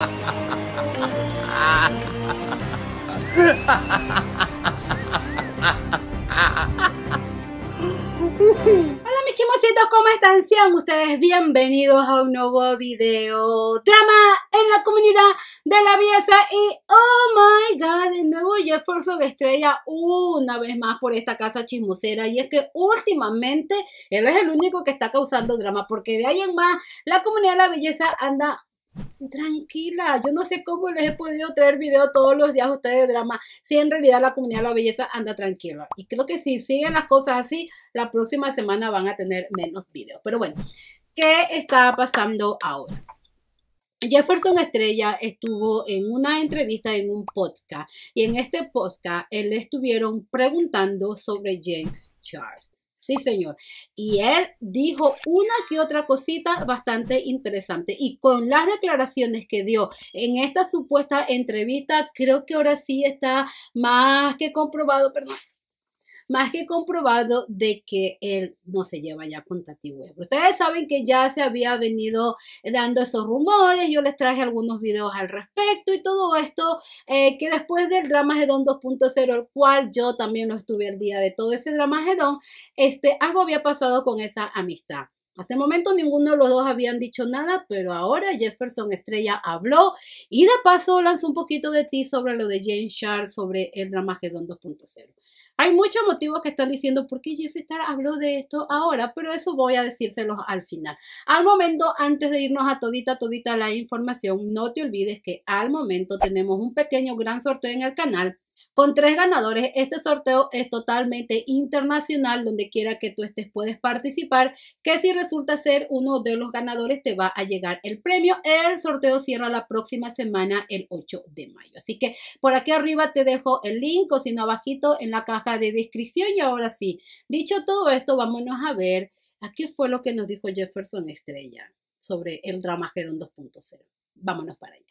Hola mis chimositos, ¿cómo están? Sean ustedes bienvenidos a un nuevo video drama en la comunidad de la belleza y oh my god, de nuevo Jefferson estrella una vez más por esta casa chismosera y es que últimamente él es el único que está causando drama porque de ahí en más la comunidad de la belleza anda tranquila, yo no sé cómo les he podido traer video todos los días a ustedes de drama, si en realidad la comunidad de la belleza anda tranquila. Y creo que si siguen las cosas así, la próxima semana van a tener menos videos. Pero bueno, ¿qué está pasando ahora? Jefferson Estrella estuvo en una entrevista en un podcast y en este podcast él le estuvieron preguntando sobre James Charles. Sí, señor. Y él dijo una que otra cosita bastante interesante. Y con las declaraciones que dio en esta supuesta entrevista, creo que ahora sí está más que comprobado, perdón, más que comprobado de que él no se lleva ya con Tati Weber. Ustedes saben que ya se había venido dando esos rumores, yo les traje algunos videos al respecto y todo esto eh, que después del drama Hedon 2.0, el cual yo también lo estuve el día de todo ese drama este, algo había pasado con esa amistad. Hasta el momento ninguno de los dos habían dicho nada, pero ahora Jefferson Estrella habló y de paso lanzó un poquito de ti sobre lo de James Charles, sobre el drama Dramagedón 2.0. Hay muchos motivos que están diciendo por qué Jeffrey Star habló de esto ahora, pero eso voy a decírselos al final. Al momento, antes de irnos a todita, todita la información, no te olvides que al momento tenemos un pequeño gran sorteo en el canal con tres ganadores, este sorteo es totalmente internacional, donde quiera que tú estés puedes participar, que si resulta ser uno de los ganadores te va a llegar el premio. El sorteo cierra la próxima semana, el 8 de mayo. Así que por aquí arriba te dejo el link o si no abajito en la caja de descripción. Y ahora sí, dicho todo esto, vámonos a ver a qué fue lo que nos dijo Jefferson Estrella sobre el Dramageddon 2.0. Vámonos para allá.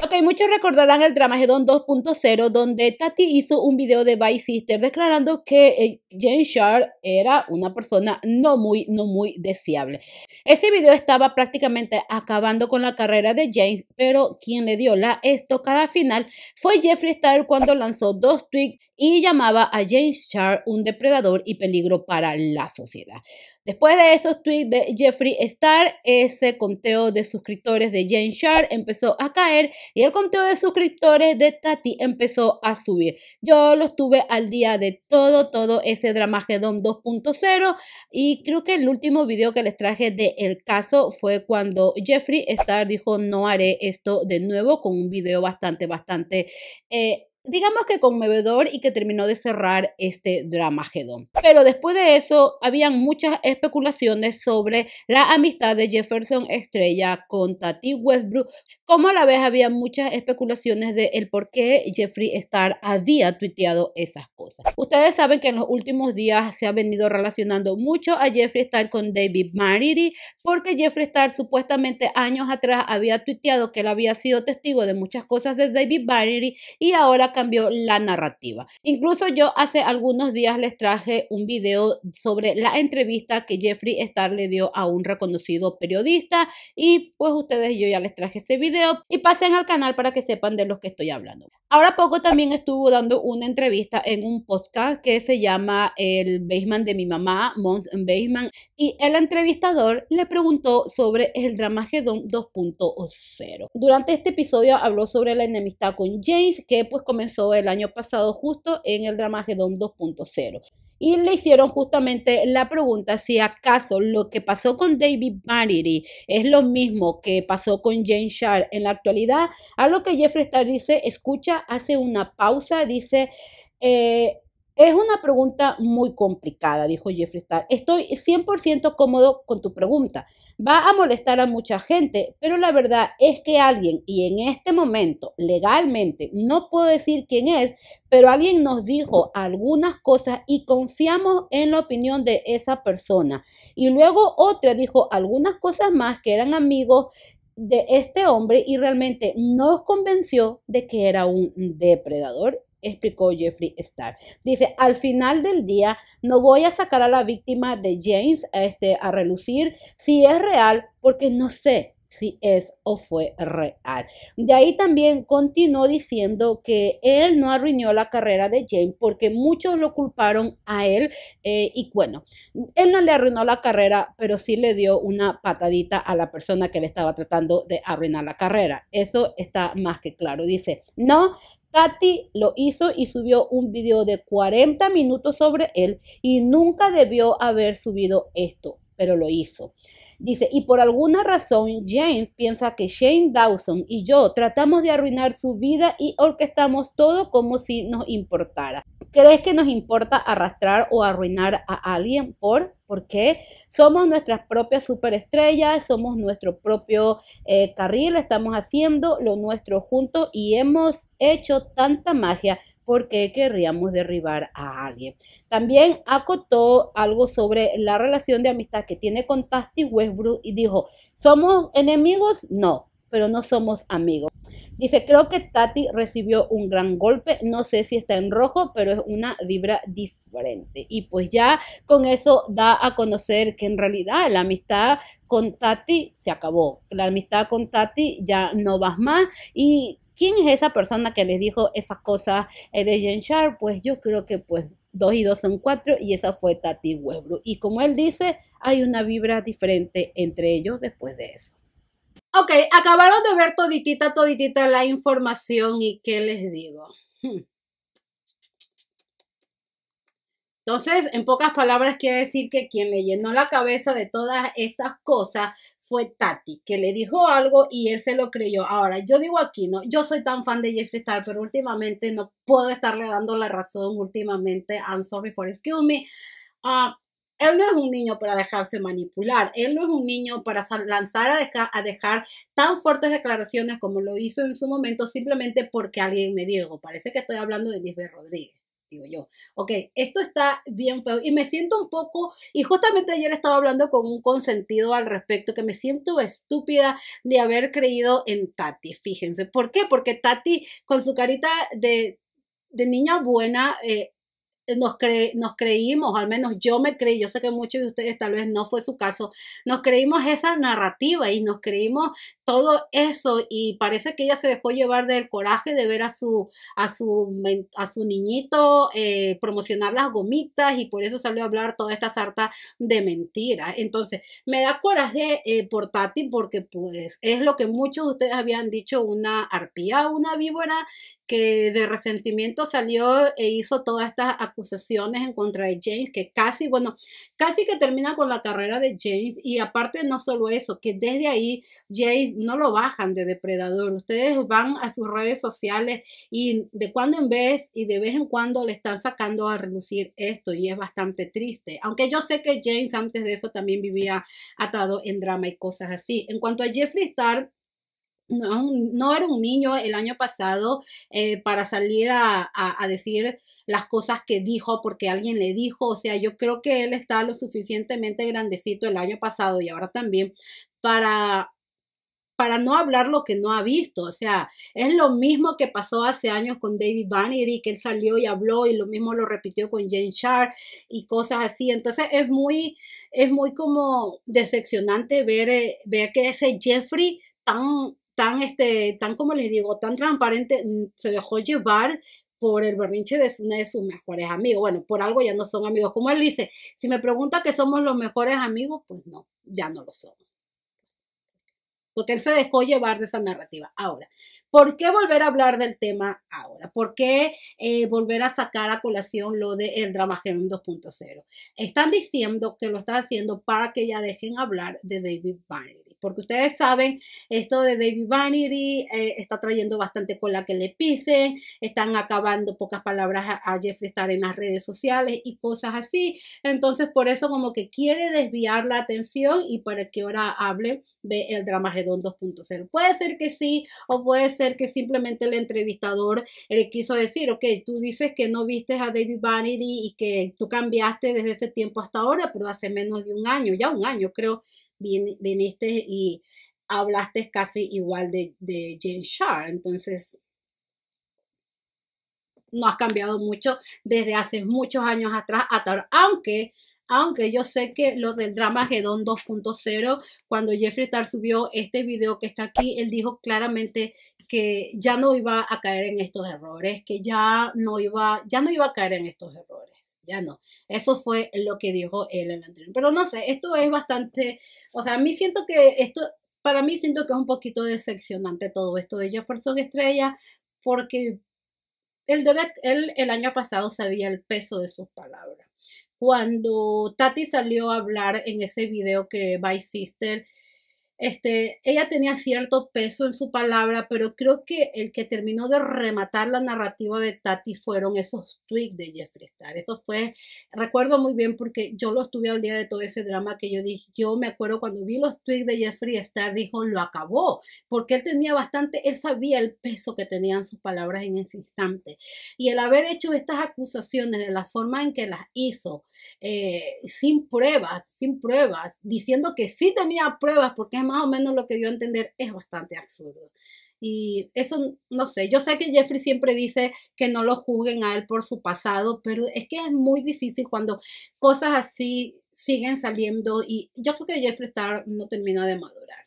Ok, muchos recordarán el drama punto 2.0, donde Tati hizo un video de Vice Sister declarando que James eh, Jane Shar era una persona no muy, no muy deseable. Ese video estaba prácticamente acabando con la carrera de James, pero quien le dio la estocada final fue Jeffree Star cuando lanzó dos tweets y llamaba a James Shar un depredador y peligro para la sociedad. Después de esos tweets de Jeffrey Star, ese conteo de suscriptores de Jane Sharp empezó a caer y el conteo de suscriptores de Tati empezó a subir. Yo lo tuve al día de todo, todo ese Dramagedon 2.0 y creo que el último video que les traje de el caso fue cuando Jeffrey Star dijo no haré esto de nuevo con un video bastante, bastante eh, digamos que conmovedor y que terminó de cerrar este dramagedón. Pero después de eso, habían muchas especulaciones sobre la amistad de Jefferson Estrella con Tati Westbrook, como a la vez había muchas especulaciones de el por qué Jeffrey Star había tuiteado esas cosas. Ustedes saben que en los últimos días se ha venido relacionando mucho a Jeffrey Star con David Mariri, porque Jeffrey Star supuestamente años atrás había tuiteado que él había sido testigo de muchas cosas de David Mariri y ahora cambió la narrativa. Incluso yo hace algunos días les traje un video sobre la entrevista que Jeffrey Star le dio a un reconocido periodista y pues ustedes yo ya les traje ese video y pasen al canal para que sepan de los que estoy hablando. Ahora poco también estuvo dando una entrevista en un podcast que se llama El Baseman de mi mamá, Mons Baseman, y el entrevistador le preguntó sobre el Dramagedón 2.0. Durante este episodio habló sobre la enemistad con James, que pues comenzó comenzó el año pasado justo en el don 2.0. Y le hicieron justamente la pregunta si acaso lo que pasó con David Vanity es lo mismo que pasó con Jane Shard en la actualidad, a lo que Jeffrey Star dice, escucha, hace una pausa, dice, eh, es una pregunta muy complicada, dijo Jeffrey Star. Estoy 100% cómodo con tu pregunta. Va a molestar a mucha gente, pero la verdad es que alguien, y en este momento legalmente, no puedo decir quién es, pero alguien nos dijo algunas cosas y confiamos en la opinión de esa persona. Y luego otra dijo algunas cosas más que eran amigos de este hombre y realmente nos convenció de que era un depredador explicó Jeffrey Starr. Dice, al final del día no voy a sacar a la víctima de James este, a relucir si es real porque no sé si es o fue real. De ahí también continuó diciendo que él no arruinó la carrera de James porque muchos lo culparon a él eh, y bueno, él no le arruinó la carrera, pero sí le dio una patadita a la persona que le estaba tratando de arruinar la carrera. Eso está más que claro. Dice, no, Katy lo hizo y subió un video de 40 minutos sobre él y nunca debió haber subido esto, pero lo hizo. Dice, y por alguna razón James piensa que Shane Dawson y yo tratamos de arruinar su vida y orquestamos todo como si nos importara. ¿Crees que nos importa arrastrar o arruinar a alguien por porque somos nuestras propias superestrellas, somos nuestro propio eh, carril, estamos haciendo lo nuestro juntos y hemos hecho tanta magia porque querríamos derribar a alguien. También acotó algo sobre la relación de amistad que tiene con Tasty Westbrook y dijo, ¿somos enemigos? No, pero no somos amigos. Dice, creo que Tati recibió un gran golpe, no sé si está en rojo, pero es una vibra diferente. Y pues ya con eso da a conocer que en realidad la amistad con Tati se acabó. La amistad con Tati ya no vas más y ¿Quién es esa persona que les dijo esas cosas eh, de Jen Sharp? Pues yo creo que pues dos y dos son cuatro y esa fue Tati Webru. Y como él dice, hay una vibra diferente entre ellos después de eso. Ok, acabaron de ver toditita, toditita la información y qué les digo. Hmm. Entonces, en pocas palabras, quiere decir que quien le llenó la cabeza de todas estas cosas fue Tati, que le dijo algo y él se lo creyó. Ahora, yo digo aquí, ¿no? Yo soy tan fan de Jeffree Star, pero últimamente no puedo estarle dando la razón. Últimamente, I'm sorry for excuse me. ah... Él no es un niño para dejarse manipular, él no es un niño para lanzar a dejar, tan fuertes declaraciones como lo hizo en su momento simplemente porque alguien me dijo, parece que estoy hablando de Lisbeth Rodríguez digo yo, ok, esto está bien feo y me siento un poco, y justamente ayer estaba hablando con un consentido al respecto, que me siento estúpida de haber creído en Tati, fíjense, ¿por qué? Porque Tati con su carita de, de niña buena, eh, nos, creímos, al menos yo me creí, yo sé que muchos de ustedes tal vez no fue su caso, nos creímos esa narrativa y nos creímos todo eso y parece que ella se dejó llevar del coraje de ver a su, a su, a su niñito eh, promocionar las gomitas y por eso salió a hablar toda esta sarta de mentiras. Entonces, me da coraje eh, por Tati porque pues es lo que muchos de ustedes habían dicho, una arpía, una víbora que de resentimiento salió e hizo todas estas acusaciones en contra de James, que casi, bueno, casi que termina con la carrera de James. Y aparte no solo eso, que desde ahí James no lo bajan de depredador. Ustedes van a sus redes sociales y de cuando en vez y de vez en cuando le están sacando a relucir esto y es bastante triste. Aunque yo sé que James antes de eso también vivía atado en drama y cosas así. En cuanto a jeffrey Star, no, era un niño el año pasado eh, para salir a, decir las cosas que dijo porque alguien le dijo. O sea, yo creo que él está lo suficientemente grandecito el año pasado y ahora también para para no hablar lo que no ha visto. O sea, es lo mismo que pasó hace años con David y que él salió y habló y lo mismo lo repitió con Jane Sharp y cosas así. Entonces es muy, es muy como decepcionante ver, eh, ver que ese Jeffrey tan tan, este, tan como les digo, tan transparente, mm, se dejó llevar por el berrinche de una de sus mejores amigos. Bueno, por algo ya no son amigos. Como él dice, si me pregunta que somos los mejores amigos, pues no, ya no lo somos. Porque él se dejó llevar de esa narrativa. Ahora, ¿por qué volver a hablar del tema ahora? ¿Por qué eh, volver a sacar a colación lo del el drama 2.0? Están diciendo que lo están haciendo para que ya dejen hablar de David Banner porque ustedes saben, esto de David Vanity eh, está trayendo bastante cola que le pisen, están acabando pocas palabras a, Jeffrey estar en las redes sociales y cosas así. Entonces, por eso como que quiere desviar la atención y para que ahora hable de el drama redondo 2.0. Puede ser que sí o puede ser que simplemente el entrevistador le quiso decir, ok, tú dices que no viste a David Vanity y que tú cambiaste desde ese tiempo hasta ahora, pero hace menos de un año, ya un año creo viniste y hablaste casi igual de, de Jane Shar. Entonces, no has cambiado mucho desde hace muchos años atrás, aunque, aunque yo sé que lo del drama Gedón 2.0, cuando Jeffrey Tar subió este video que está aquí, él dijo claramente que ya no iba a caer en estos errores, que ya no iba, ya no iba a caer en estos errores ya no. Eso fue lo que dijo él en el anterior. Pero no sé, esto es bastante, o sea, a mí siento que esto, para mí siento que es un poquito decepcionante todo esto de Jefferson Estrella, porque él, debe, él el año pasado sabía el peso de sus palabras. Cuando Tati salió a hablar en ese video que By Sister este, ella tenía cierto peso en su palabra, pero creo que el que terminó de rematar la narrativa de Tati fueron esos tweets de Jeffrey Star. Eso fue, recuerdo muy bien porque yo lo estuve al día de todo ese drama que yo dije, yo me acuerdo cuando vi los tweets de Jeffrey Star, dijo, lo acabó, porque él tenía bastante, él sabía el peso que tenían sus palabras en ese instante. Y el haber hecho estas acusaciones de la forma en que las hizo, eh, sin pruebas, sin pruebas, diciendo que sí tenía pruebas porque es más o menos lo que dio a entender es bastante absurdo. Y eso, no sé, yo sé que Jeffrey siempre dice que no lo juzguen a él por su pasado, pero es que es muy difícil cuando cosas así siguen saliendo y yo creo que Jeffrey Star no termina de madurar,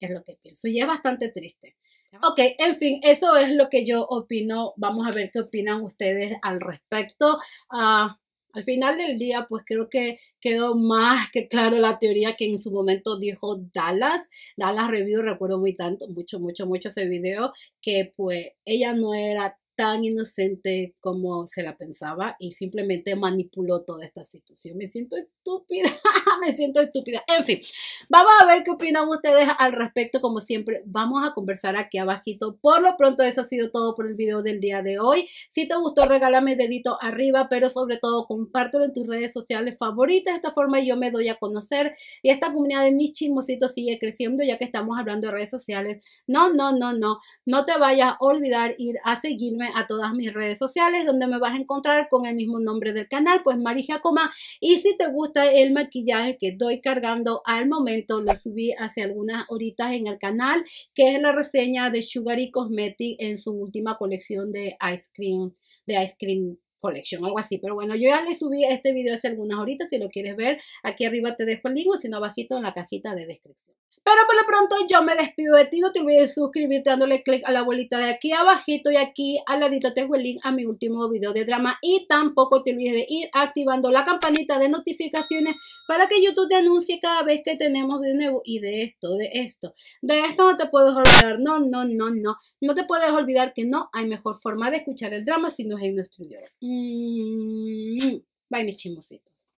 es lo que pienso, y es bastante triste. Ok, en fin, eso es lo que yo opino. Vamos a ver qué opinan ustedes al respecto. Ah, al final del día, pues creo que quedó más que claro la teoría que en su momento dijo Dallas. Dallas Review, recuerdo muy tanto, mucho, mucho, mucho ese video, que pues ella no era tan inocente como se la pensaba y simplemente manipuló toda esta situación. Me siento estúpida, me siento estúpida. En fin, vamos a ver qué opinan ustedes al respecto. Como siempre, vamos a conversar aquí abajito. Por lo pronto, eso ha sido todo por el video del día de hoy. Si te gustó, regálame dedito arriba, pero sobre todo compártelo en tus redes sociales favoritas. De esta forma yo me doy a conocer y esta comunidad de mis chismositos sigue creciendo ya que estamos hablando de redes sociales. No, no, no, no. No te vayas a olvidar ir a seguirme a todas mis redes sociales donde me vas a encontrar con el mismo nombre del canal, pues Marija Coma. Y si te gusta el maquillaje que estoy cargando al momento, lo subí hace algunas horitas en el canal, que es la reseña de Sugary Cosmetics en su última colección de ice cream, de ice cream colección algo así. Pero bueno, yo ya le subí este video hace algunas horitas. Si lo quieres ver, aquí arriba te dejo el link o si no, abajito en la cajita de descripción. Pero por lo pronto yo me despido de ti, no te olvides de suscribirte dándole click a la bolita de aquí abajito y aquí al ladito te dejo el link a mi último video de drama y tampoco te olvides de ir activando la campanita de notificaciones para que YouTube te anuncie cada vez que tenemos de nuevo y de esto, de esto, de esto no te puedes olvidar, no, no, no, no, no te puedes olvidar que no hay mejor forma de escuchar el drama si no es en nuestro idioma. Mm, bye, mis chismositos.